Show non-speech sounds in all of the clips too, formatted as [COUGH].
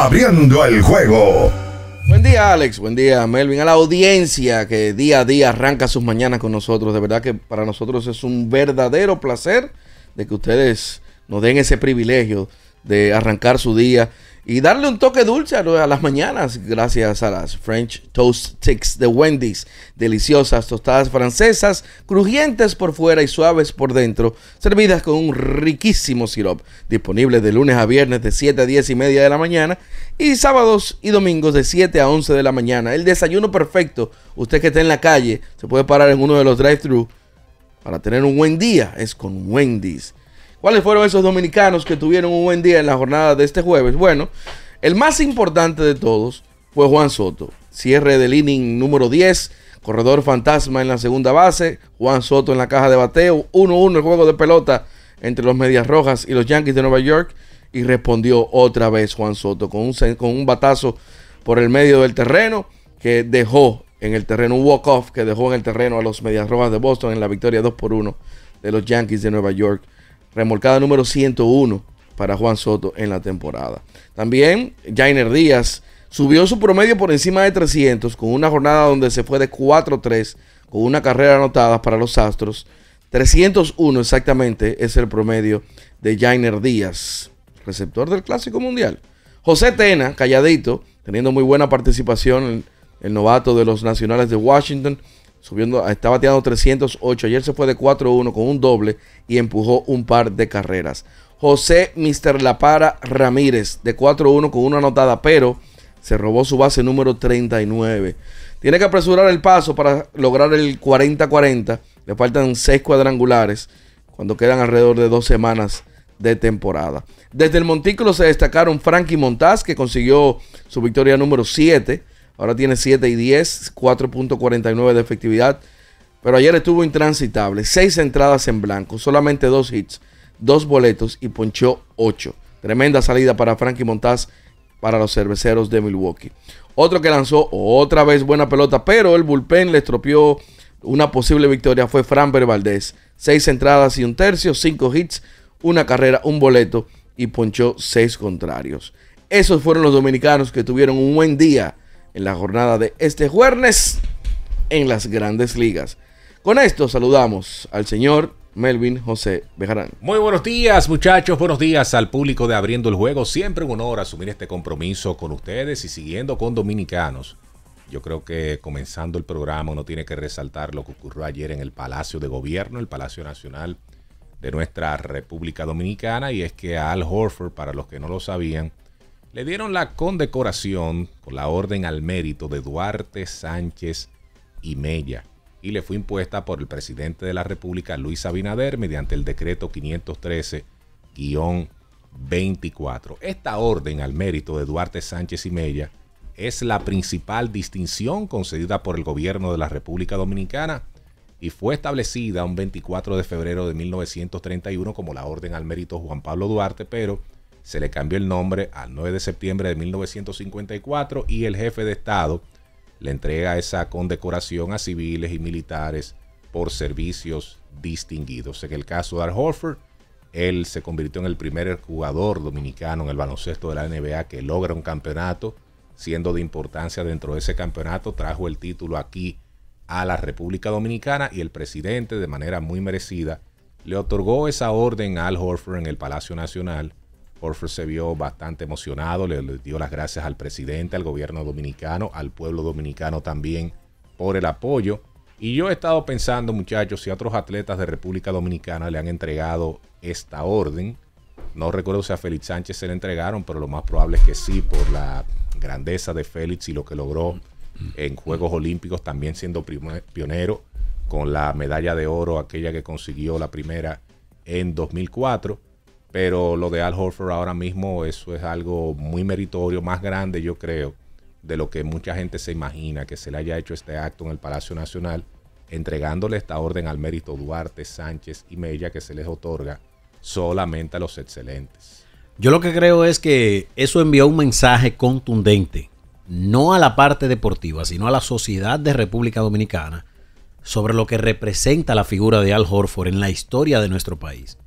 Abriendo el juego. Buen día, Alex. Buen día, Melvin. A la audiencia que día a día arranca sus mañanas con nosotros. De verdad que para nosotros es un verdadero placer de que ustedes nos den ese privilegio de arrancar su día y darle un toque dulce a, las mañanas gracias a las French Toast Sticks de Wendy's. Deliciosas tostadas francesas, crujientes por fuera y suaves por dentro, servidas con un riquísimo sirope. Disponible de lunes a viernes de 7 a 10 y media de la mañana y sábados y domingos de 7 a 11 de la mañana. El desayuno perfecto. Usted que está en la calle se puede parar en uno de los drive-thru para tener un buen día. Es con Wendy's. ¿Cuáles fueron esos dominicanos que tuvieron un buen día en la jornada de este jueves? Bueno, el más importante de todos fue Juan Soto. Cierre del inning número 10, corredor fantasma en la segunda base, Juan Soto en la caja de bateo, 1-1 el juego de pelota entre los Medias Rojas y los Yankees de Nueva York. Y respondió otra vez Juan Soto con un, batazo por el medio del terreno que dejó en el terreno, un walk-off que dejó en el terreno a los Medias Rojas de Boston en la victoria 2 por 1 de los Yankees de Nueva York remolcada número 101 para Juan Soto en la temporada. También Jainer Díaz subió su promedio por encima de 300 con una jornada donde se fue de 4-3 con una carrera anotada para los Astros. 301 exactamente es el promedio de Jainer Díaz, receptor del Clásico Mundial. José Tena, calladito, teniendo muy buena participación, el, novato de los Nacionales de Washington, Subiendo, está bateando 308. Ayer se fue de 4-1 con un doble y empujó un par de carreras. José Mister Lapara Ramírez de 4-1 con una anotada, pero se robó su base número 39. Tiene que apresurar el paso para lograr el 40-40. Le faltan 6 cuadrangulares cuando quedan alrededor de dos semanas de temporada. Desde el montículo se destacaron Frankie Montaz, que consiguió su victoria número 7 Ahora tiene 7 y 10, 4.49 de efectividad. Pero ayer estuvo intransitable. 6 entradas en blanco, solamente 2 hits, 2 boletos y ponchó 8. Tremenda salida para Frankie Montaz para los cerveceros de Milwaukee. Otro que lanzó otra vez buena pelota, pero el bullpen le estropeó una posible victoria fue Fran Valdez. 6 entradas y un tercio, 5 hits, una carrera, un boleto y ponchó 6 contrarios. Esos fueron los dominicanos que tuvieron un buen día en la jornada de este jueves en las grandes ligas. Con esto saludamos al señor Melvin José Bejarán. Muy buenos días, muchachos. Buenos días al público de Abriendo el Juego. Siempre un honor asumir este compromiso con ustedes y siguiendo con dominicanos. Yo creo que comenzando el programa uno tiene que resaltar lo que ocurrió ayer en el Palacio de Gobierno, el Palacio Nacional de nuestra República Dominicana, y es que Al Horford, para los que no lo sabían, le dieron la condecoración con la Orden al Mérito de Duarte Sánchez y Mella y le fue impuesta por el presidente de la República Luis Abinader mediante el decreto 513-24. Esta Orden al Mérito de Duarte Sánchez y Mella es la principal distinción concedida por el gobierno de la República Dominicana y fue establecida un 24 de febrero de 1931 como la Orden al Mérito Juan Pablo Duarte, pero se le cambió el nombre al 9 de septiembre de 1954 y el jefe de Estado le entrega esa condecoración a civiles y militares por servicios distinguidos. En el caso de Al Horford, él se convirtió en el primer jugador dominicano en el baloncesto de la NBA que logra un campeonato, siendo de importancia dentro de ese campeonato, trajo el título aquí a la República Dominicana y el presidente de manera muy merecida le otorgó esa orden a Al Horford en el Palacio Nacional Horford se vio bastante emocionado, le, dio las gracias al presidente, al gobierno dominicano, al pueblo dominicano también por el apoyo. Y yo he estado pensando, muchachos, si a otros atletas de República Dominicana le han entregado esta orden. No recuerdo si a Félix Sánchez se le entregaron, pero lo más probable es que sí, por la grandeza de Félix y lo que logró en Juegos Olímpicos, también siendo pionero con la medalla de oro, aquella que consiguió la primera en 2004. Pero lo de Al Horford ahora mismo, eso es algo muy meritorio, más grande, yo creo, de lo que mucha gente se imagina que se le haya hecho este acto en el Palacio Nacional, entregándole esta orden al mérito Duarte, Sánchez y Mella que se les otorga solamente a los excelentes. Yo lo que creo es que eso envió un mensaje contundente, no a la parte deportiva, sino a la sociedad de República Dominicana, sobre lo que representa la figura de Al Horford en la historia de nuestro país.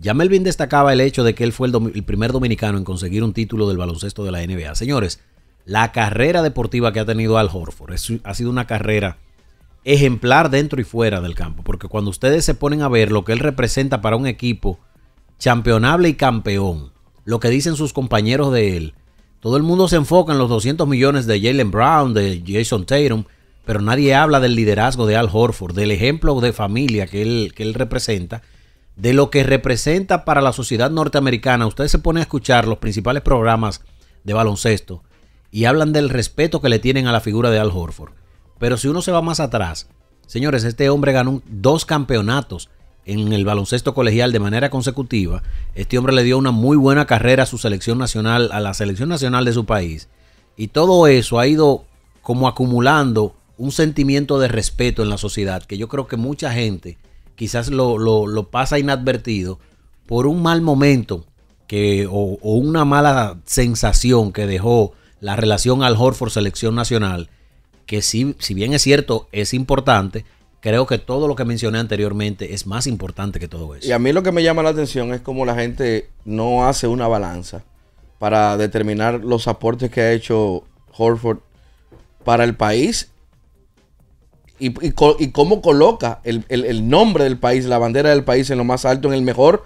Ya Melvin destacaba el hecho de que él fue el, primer dominicano en conseguir un título del baloncesto de la NBA. Señores, la carrera deportiva que ha tenido Al Horford ha sido una carrera ejemplar dentro y fuera del campo, porque cuando ustedes se ponen a ver lo que él representa para un equipo campeonable y campeón, lo que dicen sus compañeros de él, todo el mundo se enfoca en los 200 millones de Jalen Brown, de Jason Tatum, pero nadie habla del liderazgo de Al Horford, del ejemplo de familia que él, que él representa de lo que representa para la sociedad norteamericana, Ustedes se pone a escuchar los principales programas de baloncesto y hablan del respeto que le tienen a la figura de Al Horford. Pero si uno se va más atrás, señores, este hombre ganó dos campeonatos en el baloncesto colegial de manera consecutiva. Este hombre le dio una muy buena carrera a su selección nacional, a la selección nacional de su país. Y todo eso ha ido como acumulando un sentimiento de respeto en la sociedad que yo creo que mucha gente quizás lo, pasa inadvertido por un mal momento que, o, una mala sensación que dejó la relación al Horford selección nacional, que si, si bien es cierto, es importante, creo que todo lo que mencioné anteriormente es más importante que todo eso. Y a mí lo que me llama la atención es cómo la gente no hace una balanza para determinar los aportes que ha hecho Horford para el país y, cómo coloca el, nombre del país, la bandera del país en lo más alto, en el mejor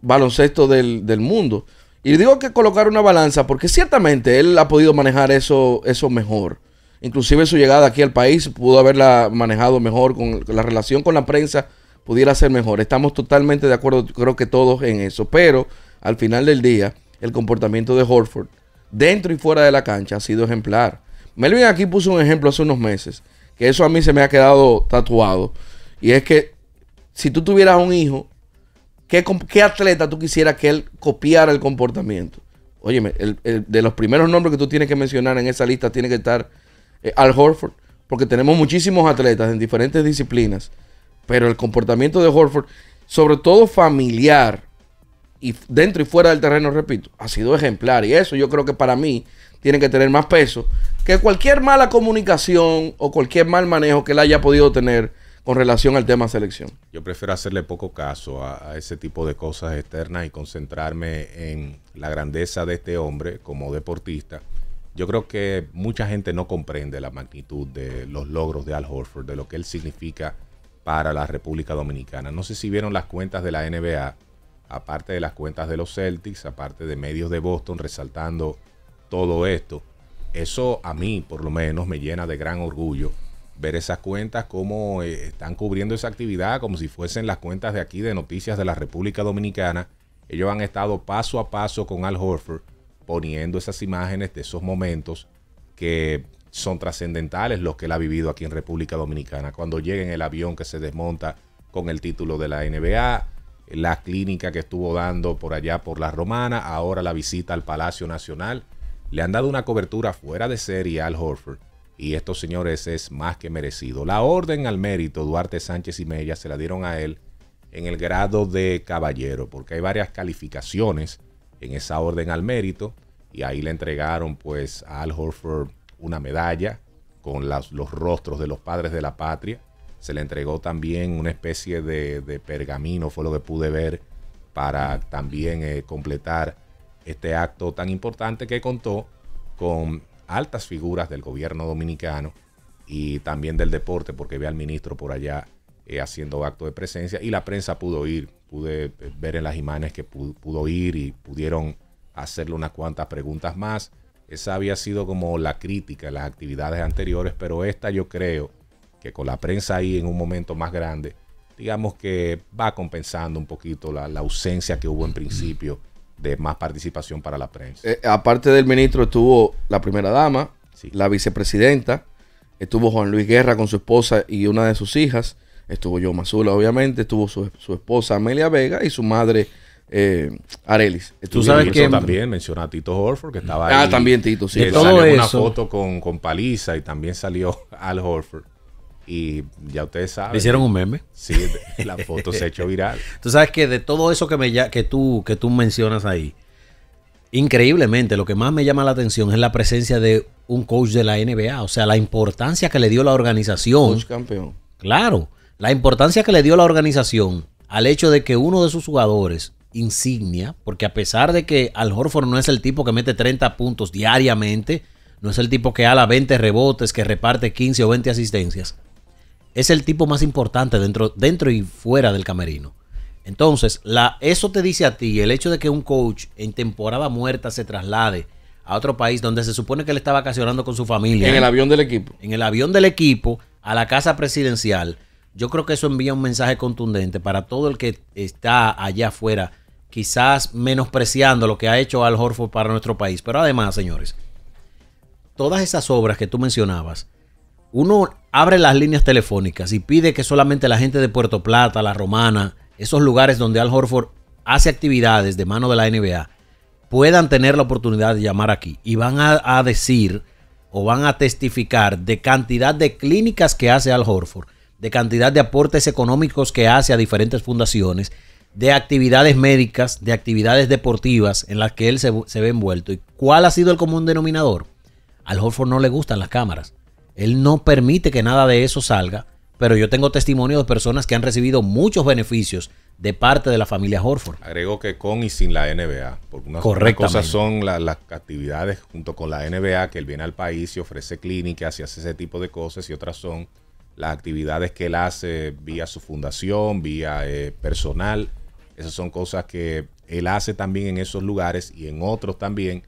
baloncesto del, mundo. Y digo que colocar una balanza porque ciertamente él ha podido manejar eso, eso mejor. Inclusive su llegada aquí al país pudo haberla manejado mejor, con la relación con la prensa pudiera ser mejor. Estamos totalmente de acuerdo, creo que todos en eso. Pero al final del día, el comportamiento de Horford dentro y fuera de la cancha ha sido ejemplar. Melvin aquí puso un ejemplo hace unos meses que eso a mí se me ha quedado tatuado, y es que si tú tuvieras un hijo, ¿qué, qué atleta tú quisieras que él copiara el comportamiento? Óyeme, de los primeros nombres que tú tienes que mencionar en esa lista tiene que estar eh, Al Horford, porque tenemos muchísimos atletas en diferentes disciplinas, pero el comportamiento de Horford, sobre todo familiar, y dentro y fuera del terreno, repito, ha sido ejemplar. Y eso yo creo que para mí tiene que tener más peso que cualquier mala comunicación o cualquier mal manejo que él haya podido tener con relación al tema selección. Yo prefiero hacerle poco caso a, a, ese tipo de cosas externas y concentrarme en la grandeza de este hombre como deportista. Yo creo que mucha gente no comprende la magnitud de los logros de Al Horford, de lo que él significa para la República Dominicana. No sé si vieron las cuentas de la NBA, aparte de las cuentas de los Celtics, aparte de medios de Boston resaltando todo esto. Eso a mí, por lo menos, me llena de gran orgullo ver esas cuentas, cómo eh, están cubriendo esa actividad, como si fuesen las cuentas de aquí de Noticias de la República Dominicana. Ellos han estado paso a paso con Al Horford poniendo esas imágenes de esos momentos que son trascendentales los que él ha vivido aquí en República Dominicana. Cuando llega en el avión que se desmonta con el título de la NBA, la clínica que estuvo dando por allá por la Romana, ahora la visita al Palacio Nacional. Le han dado una cobertura fuera de serie al Horford y estos señores es más que merecido. La orden al mérito Duarte Sánchez y Mella se la dieron a él en el grado de caballero, porque hay varias calificaciones en esa orden al mérito y ahí le entregaron pues a Al Horford una medalla con los rostros de los padres de la patria. Se le entregó también una especie de, pergamino, fue lo que pude ver, para también eh, completar este acto tan importante que contó con altas figuras del gobierno dominicano y también del deporte, porque ve al ministro por allá eh, haciendo acto de presencia y la prensa pudo ir, pude eh, ver en las imágenes que pudo, ir y pudieron hacerle unas cuantas preguntas más. Esa había sido como la crítica en las actividades anteriores, pero esta yo creo que con la prensa ahí en un momento más grande, digamos que va compensando un poquito la, la ausencia que hubo en principio de más participación para la prensa. Eh, aparte del ministro estuvo la primera dama, la vicepresidenta, estuvo Juan Luis Guerra con su esposa y una de sus hijas, estuvo yo Mazula, obviamente, estuvo su, esposa Amelia Vega y su madre. Eh, Arelis. Tú sabes que también menciona a Tito Horford que estaba ah, ahí. Ah, también Tito, sí. una foto con, con, paliza y también salió [LAUGHS] Al Horford. Y ya ustedes saben. hicieron un meme? Sí, la foto se ha hecho viral. [LAUGHS] Tú sabes que de todo eso que, me, que, tú, que tú mencionas ahí, increíblemente lo que más me llama la atención es la presencia de un coach de la NBA. O sea, la importancia que le dio la organización. Coach campeón. Claro, la importancia que le dio la organización al hecho de que uno de sus jugadores insignia, porque a pesar de que Al Horford no es el tipo que mete 30 puntos diariamente, no es el tipo que ala 20 rebotes, que reparte 15 o 20 asistencias es el tipo más importante dentro, dentro y fuera del camerino. Entonces, la, eso te dice a ti, el hecho de que un coach en temporada muerta se traslade a otro país donde se supone que le está vacacionando con su familia. En el avión del equipo. En el avión del equipo, a la casa presidencial. Yo creo que eso envía un mensaje contundente para todo el que está allá afuera, quizás menospreciando lo que ha hecho Al Horford para nuestro país. Pero además, señores, todas esas obras que tú mencionabas, uno abre las líneas telefónicas y pide que solamente la gente de Puerto Plata, La Romana, esos lugares donde Al Horford hace actividades de mano de la NBA, puedan tener la oportunidad de llamar aquí y van a, decir o van a testificar de cantidad de clínicas que hace Al Horford, de cantidad de aportes económicos que hace a diferentes fundaciones, de actividades médicas, de actividades deportivas en las que él se, se ve envuelto. ¿Y cuál ha sido el común denominador? Al Horford no le gustan las cámaras. Él no permite que nada de eso salga, pero yo tengo testimonio de personas que han recibido muchos beneficios de parte de la familia Horford. Agrego que con y sin la NBA, porque una cosas son las actividades junto con la NBA, que él viene al país y ofrece clínicas y hace ese tipo de cosas, y otras son las actividades que él hace vía su fundación, vía eh, personal. Esas son cosas que él hace también en esos lugares y en otros también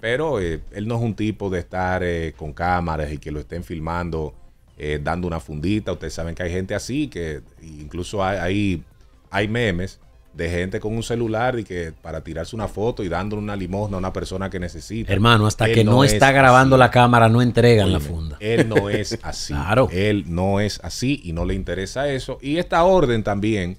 pero eh, él no es un tipo de estar eh, con cámaras y que lo estén filmando, eh, dando una fundita. Ustedes saben que hay gente así, que incluso hay, hay, memes de gente con un celular y que para tirarse una foto y dándole una limosna a una persona que necesita. Hermano, hasta que no, está grabando la cámara, no entregan la funda. Él no es [LAUGHS] así. claro. Él no es así y no le interesa eso. Y esta orden también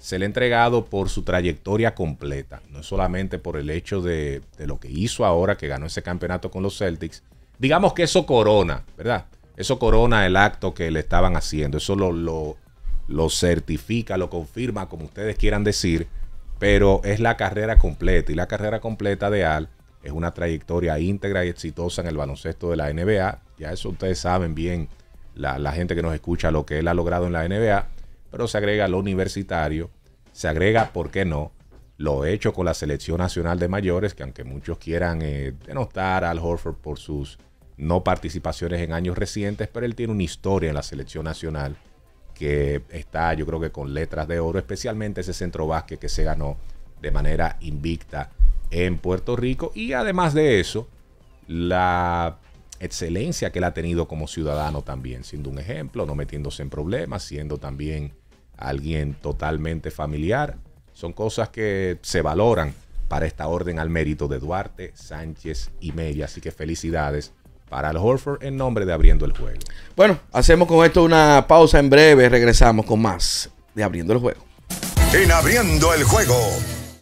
se le ha entregado por su trayectoria completa, no solamente por el hecho de, lo que hizo ahora que ganó ese campeonato con los Celtics. Digamos que eso corona, ¿verdad? Eso corona el acto que le estaban haciendo, eso lo, lo, certifica, lo confirma, como ustedes quieran decir, pero es la carrera completa y la carrera completa de Al es una trayectoria íntegra y exitosa en el baloncesto de la NBA. Ya eso ustedes saben bien, la gente que nos escucha lo que él ha logrado en la NBA pero se agrega lo universitario, se agrega, ¿por qué no? Lo hecho con la Selección Nacional de Mayores, que aunque muchos quieran eh, denotar Al Horford por sus no participaciones en años recientes, pero él tiene una historia en la Selección Nacional que está, yo creo que con letras de oro, especialmente ese centro básquet que se ganó de manera invicta en Puerto Rico. Y además de eso, la excelencia que él ha tenido como ciudadano también, siendo un ejemplo, no metiéndose en problemas, siendo también alguien totalmente familiar. Son cosas que se valoran para esta orden al mérito de Duarte, Sánchez y media Así que felicidades para los Horford en nombre de Abriendo el Juego. Bueno, hacemos con esto una pausa en breve. Regresamos con más de Abriendo el Juego. En Abriendo el Juego